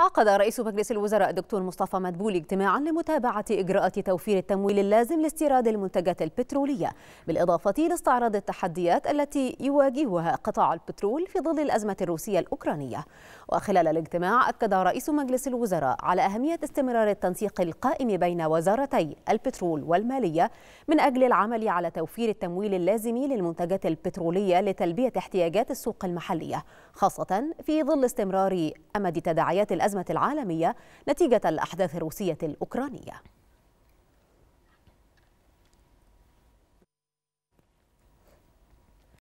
عقد رئيس مجلس الوزراء الدكتور مصطفى مدبولي اجتماعا لمتابعة إجراءات توفير التمويل اللازم لاستيراد المنتجات البترولية بالإضافة لاستعراض التحديات التي يواجهها قطاع البترول في ظل الأزمة الروسية الأوكرانية وخلال الاجتماع أكد رئيس مجلس الوزراء على أهمية استمرار التنسيق القائم بين وزارتي البترول والمالية من أجل العمل على توفير التمويل اللازم للمنتجات البترولية لتلبية احتياجات السوق المحلية خاصة في ظل استمرار أمد تداعيات الأزمة الأزمة العالمية نتيجة الأحداث الروسية الأوكرانية